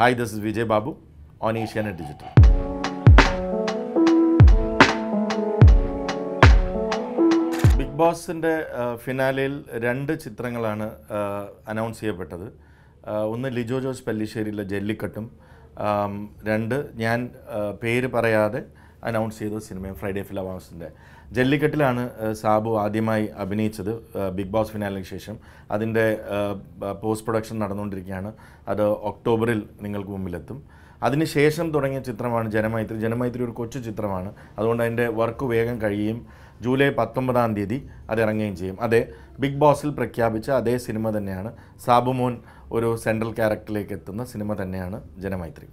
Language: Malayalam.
hi this is Vijay Babu on Asianet digital big ബോസിൻ്റെ ഫിനാലയിൽ രണ്ട് ചിത്രങ്ങളാണ് അനൗൺസ് uh, ചെയ്യപ്പെട്ടത് uh, ഒന്ന് ലിജോ ജോസ് പല്ലിശ്ശേരിയിലെ ജെല്ലിക്കെട്ടും um, രണ്ട് ഞാൻ uh, പേര് പറയാതെ അനൗൺസ് ചെയ്തു സിനിമയും ഫ്രൈഡേ ഫിലം ഹൗസിൻ്റെ ജല്ലിക്കെട്ടിലാണ് സാബു ആദ്യമായി അഭിനയിച്ചത് ബിഗ് ബോസ് ഫിനാലിന് ശേഷം അതിൻ്റെ പോസ്റ്റ് പ്രൊഡക്ഷൻ നടന്നുകൊണ്ടിരിക്കുകയാണ് അത് ഒക്ടോബറിൽ നിങ്ങൾക്ക് മുമ്പിലെത്തും അതിനുശേഷം തുടങ്ങിയ ചിത്രമാണ് ജനമൈത്രി ജനമൈത്രി ഒരു കൊച്ചു ചിത്രമാണ് അതുകൊണ്ട് അതിൻ്റെ വർക്ക് വേഗം കഴിയുകയും ജൂലൈ പത്തൊമ്പതാം തീയതി അത് ഇറങ്ങുകയും ചെയ്യും അതെ ബിഗ് ബോസിൽ പ്രഖ്യാപിച്ച അതേ സിനിമ തന്നെയാണ് സാബുമോൻ ഒരു സെൻട്രൽ ക്യാരക്ടറിലേക്ക് എത്തുന്ന സിനിമ തന്നെയാണ് ജനമൈത്രി